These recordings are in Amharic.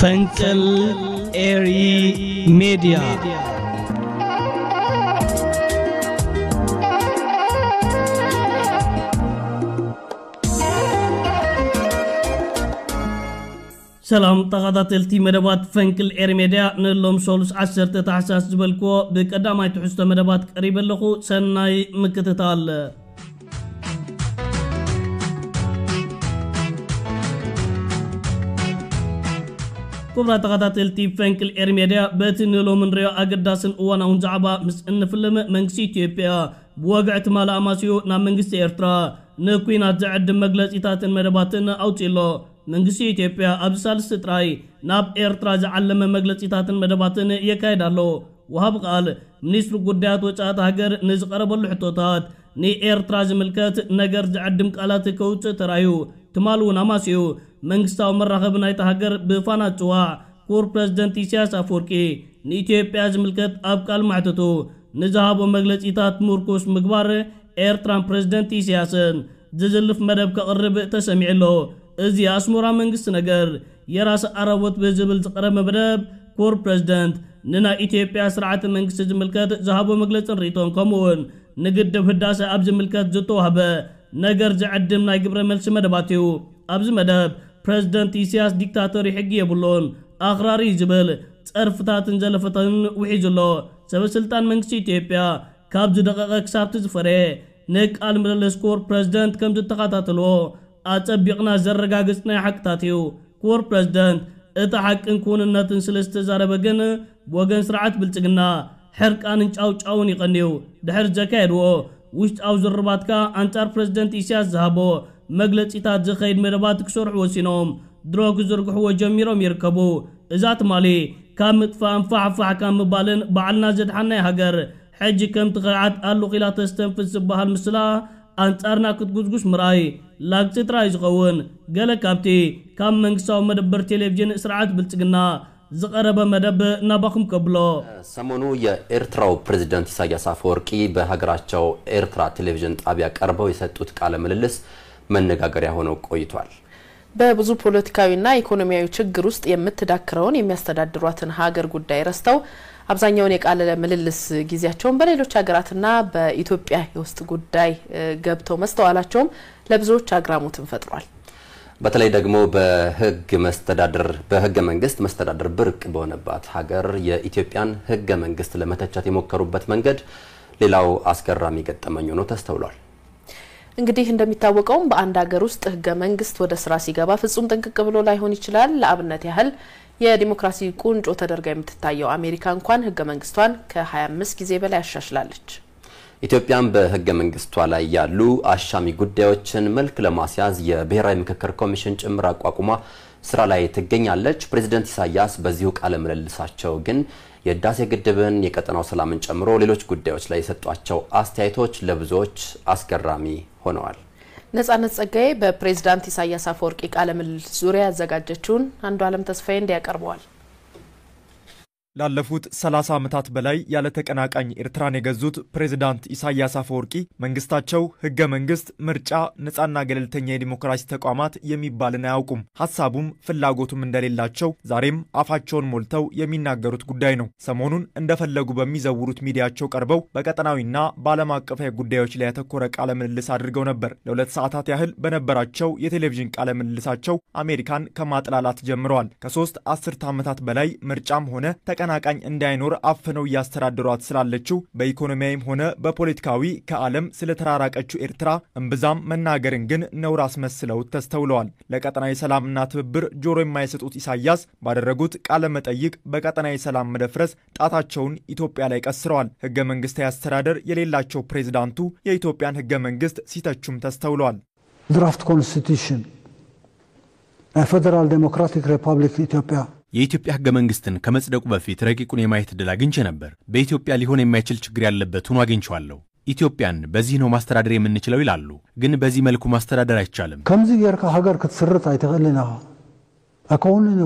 Funkel Airy ميديا سلام تغادات التي مدبات فنكل اير ميديا نلوم سولس عشر تتحساس زبلكو بقداماي تحسو مدبات قريب لخو سناي مكتتال ክቡራ ተኸታተልቲ ፈንቅል ኤር ሜድያ በቲ ንሎምንሪዮ ኣገዳስን እዋናውን ዛዕባ ምስ እንፍልም መንግስቲ ኢትዮጵያ ብወግዕ ትማል ማልኣማሲኡ ናብ መንግስቲ ኤርትራ ንኩናት ዘዕድም መግለፂታትን መደባትን ኣውፂሎ መንግስቲ ኢትዮጵያ ኣብ ሳልስቲ ጥራይ ናብ ኤርትራ ዝዓለመ መግለፂታትን መደባትን የካየድ ኣሎ ውሃብ ቃል ሚኒስትሪ ጉዳያት ወፃእቲ ሃገር ንዝቐረበሉ ሕቶታት ني ايرترا زملكت نجر عدم قالات كوچ ترايو تمالو ناماسيو መንግስታው መራኸብ ናይታ ሃገር ብፋና ጽዋ ኮር ፕሬዝደንት ኢሳያስ አፈወርቂ ንኢትዮጵያ ዝምልከት ኣብ ቃል ማዕተቱ ንዝሃቦ መግለፂታት ምርኩስ ምግባር ኤርትራን ፕሬዝደንት ኢሳያስን ዝዝልፍ መደብ ከቕርብ ተሰሚዑ ኣሎ እዚ ኣስመራ መንግስቲ ነገር የራስ ኣረቦት ብዝብል ዝቐረበ መደብ ኮር ፕሬዝደንት ንናይ ኢትዮጵያ ስርዓተ መንግስቲ ዝምልከት ዝሃቦ መግለፅን ርእቶን ከምኡውን نقدب هداسة أبز ملكات زطوها بنقر زعدم ناي قبر ملس مدباتيو أبز مدب بريزدنت إسياس ديكتاتوري حقية بلون أخراري زبل تأرفتاتن زلفتن وحيزلو سبسلطان منكسي تيبيا كاب زدقق اكسابت زفره نك المللس كور بريزدنت كم زتقاتاتلو أتبقنا زرقاقسنا حقتاتيو كور بريزدنت እታ ሓቅን ክውንነትን ስለ ዝተዛረበ ግን ወገን ስርዓት حركان انچاو چاوني قنيو دحر جكايدو وشت او زرباتكا انصار بريزيدنت اسياس زهبو مغلطيتات زخيد مربات كسرع وسينوم دروغ زرغح وجميرهم يركبو ازات مالي كام مطفان فعفع كام بالن بعلنا زدحنا هاجر حج كم تقرعات قالو قيلا تستنفس بهال مسلا انصارنا كتغزغش مراي لاغ ترايز قون قال كابتي كام منكساو مدبر تلفزيون سرعات بلتقنا ዝቀረበ መደብ ናባኩም ቀብሎ ሰሞኑ የኤርትራው ፕሬዝዳንት ኢሳያስ አፈወርቂ በሀገራቸው ኤርትራ ቴሌቪዥን ጣቢያ ቀርበው የሰጡት ቃለ ምልልስ መነጋገሪያ ሆነው ቆይቷል። በብዙ ፖለቲካዊና ኢኮኖሚያዊ ችግር ውስጥ የምትዳክረውን የሚያስተዳድሯትን ሀገር ጉዳይ ረስተው አብዛኛውን የቃለ ምልልስ ጊዜያቸውን በሌሎች ሀገራትና በኢትዮጵያ የውስጥ ጉዳይ ገብተው መስተዋላቸውም ለብዙዎች አግራሞትን ፈጥሯል። በተለይ ደግሞ በህግ መስተዳድር በህገ መንግስት መስተዳድር ብርቅ በሆነባት ሀገር የኢትዮጵያን ህገ መንግስት ለመተቸት የሞከሩበት መንገድ ሌላው አስገራሚ ገጠመኝ ሆኖ ተስተውሏል። እንግዲህ እንደሚታወቀውም በአንድ ሀገር ውስጥ ህገ መንግስት ወደ ስራ ሲገባ ፍጹም ጥንቅቅ ብሎ ላይሆን ይችላል። ለአብነት ያህል የዲሞክራሲ ቁንጮ ተደርጋ የምትታየው አሜሪካ እንኳን ህገ መንግስቷን ከ25 ጊዜ በላይ አሻሽላለች። ኢትዮጵያን በህገ መንግስቷ ላይ ያሉ አሻሚ ጉዳዮችን መልክ ለማስያዝ የብሔራዊ ምክክር ኮሚሽን ጭምር አቋቁማ ስራ ላይ ትገኛለች። ፕሬዚደንት ኢሳያስ በዚሁ ቃለ ምልልሳቸው ግን የህዳሴ ግድብን የቀጠናው ሰላምን ጨምሮ ሌሎች ጉዳዮች ላይ የሰጧቸው አስተያየቶች ለብዙዎች አስገራሚ ሆነዋል። ነጻነት ጸጋዬ በፕሬዚዳንት ኢሳያስ አፈወርቂ ቃለ ምልልስ ዙሪያ ያዘጋጀችውን አንዱ አለም ተስፋዬ እንዲያቀርበዋል። ላለፉት 30 ዓመታት በላይ ያለ ተቀናቃኝ ኤርትራን የገዙት ፕሬዚዳንት ኢሳያስ አፈወርቂ መንግስታቸው ህገ መንግስት፣ ምርጫ፣ ነፃና ገለልተኛ የዲሞክራሲ ተቋማት የሚባልን አያውቁም። ሀሳቡም ፍላጎቱም እንደሌላቸው ዛሬም አፋቸውን ሞልተው የሚናገሩት ጉዳይ ነው። ሰሞኑን እንደፈለጉ በሚዘውሩት ሚዲያቸው ቀርበው በቀጠናዊና በዓለም አቀፋዊ ጉዳዮች ላይ ያተኮረ ቃለ ምልልስ አድርገው ነበር። ለሁለት ሰዓታት ያህል በነበራቸው የቴሌቪዥን ቃለ ምልልሳቸው አሜሪካን ከማጥላላት ጀምረዋል። ከሶስት አስርት ዓመታት በላይ ምርጫም ሆነ ተቀናቃኝ እንዳይኖር አፍነው እያስተዳደሯት ስላለችው በኢኮኖሚያዊም ሆነ በፖለቲካዊ ከዓለም ስለተራራቀችው ኤርትራ እምብዛም መናገርን ግን ነውር አስመስለውት ተስተውለዋል። ለቀጠናዊ ሰላምና ትብብር ጆሮ የማይሰጡት ኢሳያስ ባደረጉት ቃለ መጠይቅ በቀጠናዊ ሰላም መደፍረስ ጣታቸውን ኢትዮጵያ ላይ ቀስረዋል። ህገ መንግስታዊ አስተዳደር የሌላቸው ፕሬዚዳንቱ የኢትዮጵያን ህገ መንግስት ሲተቹም ተስተውለዋል። ድራፍት ኮንስቲቱሽን ፌደራል ዴሞክራቲክ ሪፐብሊክ ኢትዮጵያ የኢትዮጵያ ህገ መንግስትን ከመጽደቁ በፊት ረቂቁን የማየት ዕድል አግኝቼ ነበር። በኢትዮጵያ ሊሆን የማይችል ችግር ያለበት ሆኖ አግኝቼዋለሁ። ኢትዮጵያን በዚህ ነው ማስተዳደር የምንችለው ይላሉ። ግን በዚህ መልኩ ማስተዳደር አይቻልም። ከምዚ ጌርካ ሀገር ክትስርት አይትኽእልን ኢኻ ኣከውንን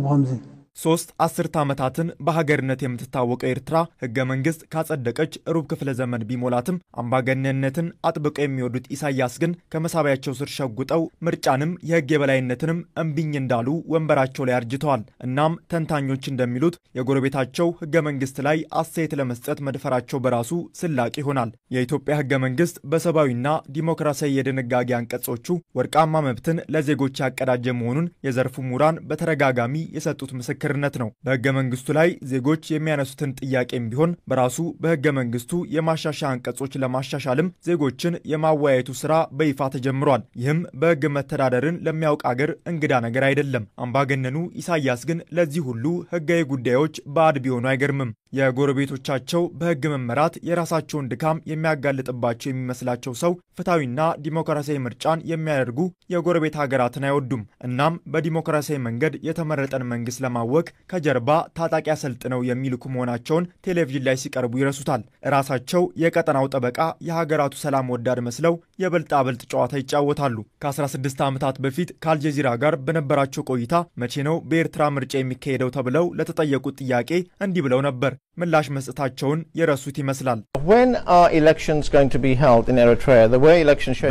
ሶስት አስርተ ዓመታትን በሀገርነት የምትታወቀው ኤርትራ ህገ መንግስት ካጸደቀች ሩብ ክፍለ ዘመን ቢሞላትም አምባገነንነትን አጥብቀው የሚወዱት ኢሳያስ ግን ከመሳቢያቸው ስር ሸጉጠው ምርጫንም የህግ የበላይነትንም እምቢኝ እንዳሉ ወንበራቸው ላይ አርጅተዋል። እናም ተንታኞች እንደሚሉት የጎረቤታቸው ህገ መንግስት ላይ አስተያየት ለመስጠት መድፈራቸው በራሱ ስላቅ ይሆናል። የኢትዮጵያ ህገ መንግስት በሰብአዊና ዲሞክራሲያዊ የድንጋጌ አንቀጾቹ ወርቃማ መብትን ለዜጎች ያቀዳጀ መሆኑን የዘርፉ ምሁራን በተደጋጋሚ የሰጡት ምስክር ምስክርነት ነው። በህገ መንግስቱ ላይ ዜጎች የሚያነሱትን ጥያቄም ቢሆን በራሱ በህገ መንግስቱ የማሻሻያ አንቀጾች ለማሻሻልም ዜጎችን የማወያየቱ ስራ በይፋ ተጀምሯል። ይህም በህግ መተዳደርን ለሚያውቅ አገር እንግዳ ነገር አይደለም። አምባገነኑ ኢሳያስ ግን ለዚህ ሁሉ ህጋዊ ጉዳዮች ባዕድ ቢሆኑ አይገርምም። የጎረቤቶቻቸው በሕግ መመራት የራሳቸውን ድካም የሚያጋልጥባቸው የሚመስላቸው ሰው ፍትሐዊና ዲሞክራሲያዊ ምርጫን የሚያደርጉ የጎረቤት ሀገራትን አይወዱም። እናም በዲሞክራሲያዊ መንገድ የተመረጠን መንግስት ለማወክ ከጀርባ ታጣቂ አሰልጥነው የሚልኩ መሆናቸውን ቴሌቪዥን ላይ ሲቀርቡ ይረሱታል። ራሳቸው የቀጠናው ጠበቃ የሀገራቱ ሰላም ወዳድ መስለው የበልጣበልጥ ጨዋታ ይጫወታሉ። ከ16 ዓመታት በፊት ከአልጀዚራ ጋር በነበራቸው ቆይታ መቼ ነው በኤርትራ ምርጫ የሚካሄደው ተብለው ለተጠየቁት ጥያቄ እንዲህ ብለው ነበር። ምላሽ መስጠታቸውን የረሱት ይመስላል።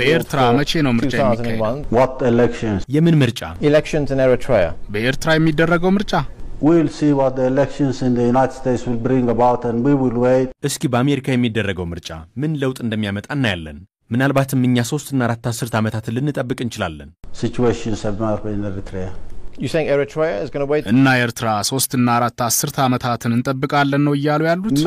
በኤርትራ መቼ ነው ምርጫ የሚካሄድ? የምን ምርጫ? በኤርትራ የሚደረገው ምርጫ እስኪ በአሜሪካ የሚደረገው ምርጫ ምን ለውጥ እንደሚያመጣ እናያለን። ምናልባትም እኛ ሶስትና አራት አስርት ዓመታትን ልንጠብቅ እንችላለን። እና ኤርትራ ሶስትና አራት አስርተ ዓመታትን እንጠብቃለን ነው እያሉ ያሉት።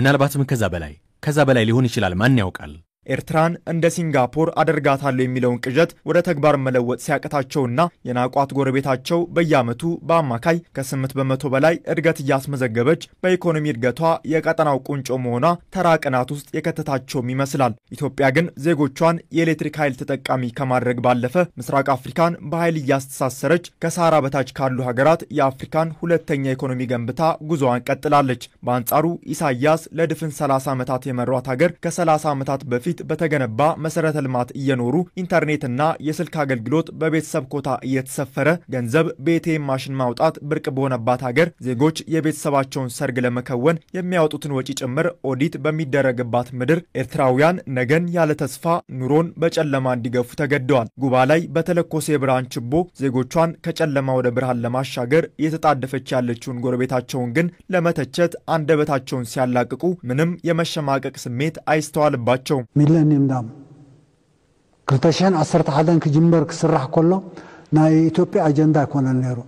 ምናልባትም ከዛ በላይ ከዛ በላይ ሊሆን ይችላል። ማን ያውቃል? ኤርትራን እንደ ሲንጋፖር አደርጋታለሁ የሚለውን ቅዠት ወደ ተግባር መለወጥ ሲያቅታቸውና የናቋት ጎረቤታቸው በየዓመቱ በአማካይ ከ8 በመቶ በላይ እድገት እያስመዘገበች በኢኮኖሚ እድገቷ የቀጠናው ቁንጮ መሆኗ ተራ ቅናት ውስጥ የከተታቸውም ይመስላል። ኢትዮጵያ ግን ዜጎቿን የኤሌክትሪክ ኃይል ተጠቃሚ ከማድረግ ባለፈ ምስራቅ አፍሪካን በኃይል እያስተሳሰረች ከሳራ በታች ካሉ ሀገራት የአፍሪካን ሁለተኛ ኢኮኖሚ ገንብታ ጉዞዋን ቀጥላለች። በአንጻሩ ኢሳያስ ለድፍን 30 ዓመታት የመሯት ሀገር ከ30 ዓመታት በፊት በፊት በተገነባ መሰረተ ልማት እየኖሩ ኢንተርኔትና የስልክ አገልግሎት በቤተሰብ ኮታ እየተሰፈረ ገንዘብ በኤቲኤም ማሽን ማውጣት ብርቅ በሆነባት ሀገር ዜጎች የቤተሰባቸውን ሰርግ ለመከወን የሚያወጡትን ወጪ ጭምር ኦዲት በሚደረግባት ምድር ኤርትራውያን ነገን ያለ ተስፋ ኑሮን በጨለማ እንዲገፉ ተገደዋል። ጉባ ላይ በተለኮሰ የብርሃን ችቦ ዜጎቿን ከጨለማ ወደ ብርሃን ለማሻገር እየተጣደፈች ያለችውን ጎረቤታቸውን ግን ለመተቸት አንደበታቸውን ሲያላቅቁ ምንም የመሸማቀቅ ስሜት አይስተዋልባቸውም። የለኒ እምዳሞ 211 ክጅመር ክስራሕ ከሎ ናይ ኢትዮጵያ አጀንዳ ኣይኮነን ነይሩ።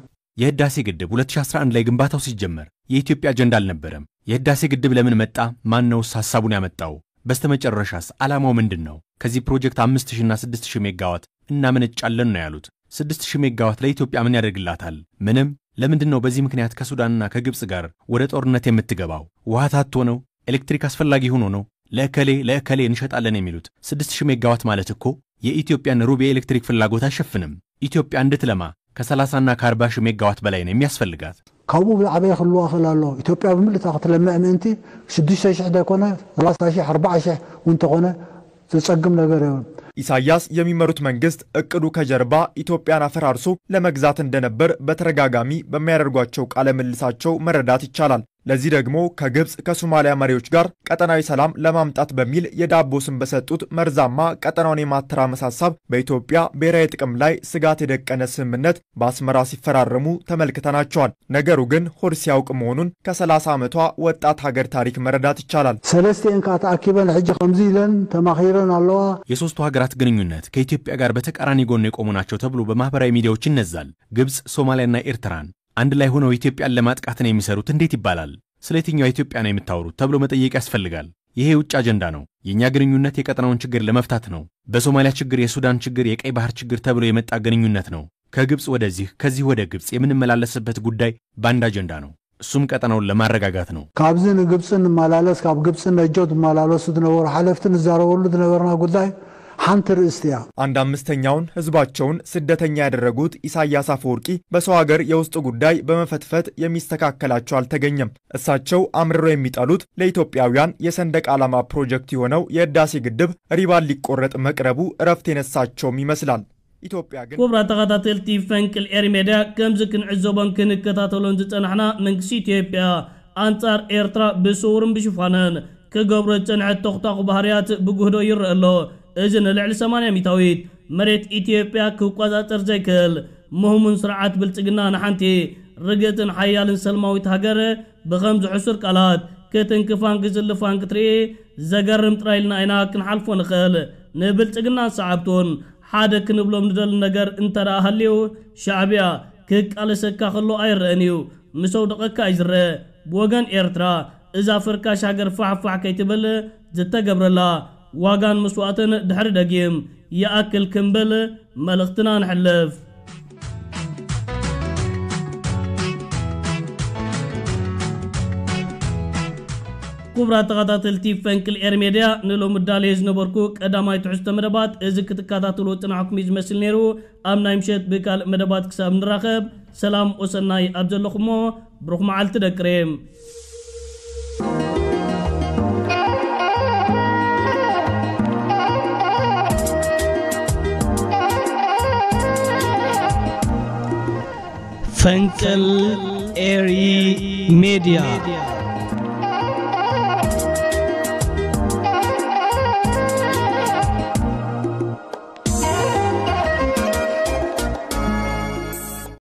የህዳሴ ግድብ 2011 ላይ ግንባታው ሲጀመር የኢትዮጵያ አጀንዳ አልነበረም። የህዳሴ ግድብ ለምን መጣ? ማነውስ ሐሳቡን ያመጣው? በስተመጨረሻስ ዓላማው ምንድን ነው? ከዚህ ፕሮጀክት 5000 ና 6000 ሜጋዋት እናመነጫለን ነው ያሉት። 6000 ሜጋዋት ለኢትዮጵያ ምን ያደርግላታል? ምንም። ለምንድን ነው በዚህ ምክንያት ከሱዳንና ከግብፅ ጋር ወደ ጦርነት የምትገባው? ውሃ ታጥቶ ነው? ኤሌክትሪክ አስፈላጊ ሆኖ ነው? ለእከሌ ለእከሌ እንሸጣለን የሚሉት 6000 ሜጋዋት ማለት እኮ የኢትዮጵያን ሩብ የኤሌክትሪክ ፍላጎት አይሸፍንም። ኢትዮጵያ እንድትለማ ከ30ና ከ40 ሺህ ሜጋዋት በላይ ነው የሚያስፈልጋት። ካብኡ ብዛዕበየ ክልዋ ስላሎ ኢትዮጵያ ብምልእታ ክትለምዕ ምእንቲ 6000 ደኮነ 3000 4000 እውን ተኾነ ዝጸግም ነገር ይሆን። ኢሳያስ የሚመሩት መንግስት እቅዱ ከጀርባ ኢትዮጵያን አፈራርሶ ለመግዛት እንደነበር በተደጋጋሚ በሚያደርጓቸው ቃለ ምልሳቸው መረዳት ይቻላል። ለዚህ ደግሞ ከግብፅ ከሶማሊያ መሪዎች ጋር ቀጠናዊ ሰላም ለማምጣት በሚል የዳቦ ስም በሰጡት መርዛማ ቀጠናውን የማተራመስ ሀሳብ በኢትዮጵያ ብሔራዊ ጥቅም ላይ ስጋት የደቀነ ስምምነት በአስመራ ሲፈራረሙ ተመልክተናቸዋል። ነገሩ ግን ሆድ ሲያውቅ መሆኑን ከ30 ዓመቷ ወጣት ሀገር ታሪክ መረዳት ይቻላል። ሕጂ ከምዚ ኢለን አለዋ። የሶስቱ ሀገራት ግንኙነት ከኢትዮጵያ ጋር በተቃራኒ ጎን የቆሙ ናቸው ተብሎ በማህበራዊ ሚዲያዎች ይነዛል። ግብፅ፣ ሶማሊያና ኤርትራን አንድ ላይ ሆነው ኢትዮጵያን ለማጥቃት ነው የሚሰሩት እንዴት ይባላል? ስለ የትኛው ኢትዮጵያ ነው የምታወሩት ተብሎ መጠየቅ ያስፈልጋል። ይሄ የውጭ አጀንዳ ነው። የእኛ ግንኙነት የቀጠናውን ችግር ለመፍታት ነው። በሶማሊያ ችግር፣ የሱዳን ችግር፣ የቀይ ባህር ችግር ተብሎ የመጣ ግንኙነት ነው። ከግብፅ ወደዚህ ከዚህ ወደ ግብፅ የምንመላለስበት ጉዳይ በአንድ አጀንዳ ነው። እሱም ቀጠናውን ለማረጋጋት ነው። ካብዚ ንግብፂ እንመላለስ ካብ ግብፅ ነጆ ትመላለሱ ዝነበሩ ሓለፍቲ ንዛረበሉ ዝነበርና ጉዳይ አንተ ርእስት ያ አንድ አምስተኛውን ህዝባቸውን ስደተኛ ያደረጉት ኢሳያስ አፈወርቂ በሰው ሀገር የውስጥ ጉዳይ በመፈትፈት የሚስተካከላቸው አልተገኘም። እሳቸው አምርረው የሚጠሉት ለኢትዮጵያውያን የሰንደቅ ዓላማ ፕሮጀክት የሆነው የህዳሴ ግድብ ሪባን ሊቆረጥ መቅረቡ እረፍት የነሳቸውም ይመስላል። ኢትዮጵያ ግን ክቡራ ተኸታተልቲ ፈንቅል ኤሪ ሜድያ ከምዚ ክንዕዘቦን ክንከታተሎን ዝፀናሕና መንግስቲ ኢትዮጵያ አንጻር ኤርትራ ብስውርን ብሽፋንን ክገብሮ ዝፀንሐት ተኽታኹ ባህርያት ብጉህዶ ይርአ ኣሎ اجن لعل سمانيا ميتاويد مريت ايتيوبيا كوكوزا ترزيكل مهمون سرعات بلتقنا نحنتي رقيتن حيال سلماوي تهجر بغمز حسر قالات كتن كفان قزل فان كتري زقرم ترايلنا اينا كنحلفو نخل نبلتقنا صعبتون حادة كنبلو مندل نقر انترا اهليو شعبيا كيك على سكا خلو اير انيو مسو دقا كايزر بوغان ايرترا اذا فركاش هجر فحفح كيتبل جتا قبرلا ዋጋን መስዋዕትን ድሕሪ ደጊም ይኣክል ክምብል መልእኽትና ንሕልፍ ክቡራት ተኸታተልቲ ፈንቅል ኤር ሜድያ ንሎም ዳልየ ዝነበርኩ ቀዳማይ ትሕዝቶ መደባት እዚ ክትከታተሎ ፅናዕኩም እዩ ዝመስል ነይሩ ኣብ ናይ ምሸት ብካልእ መደባት ክሳብ ንራኸብ ሰላም ወሰናይ ኣብ ዘለኹሞ ብሩኽ መዓልቲ ደቅሬ Funkle Airy Media.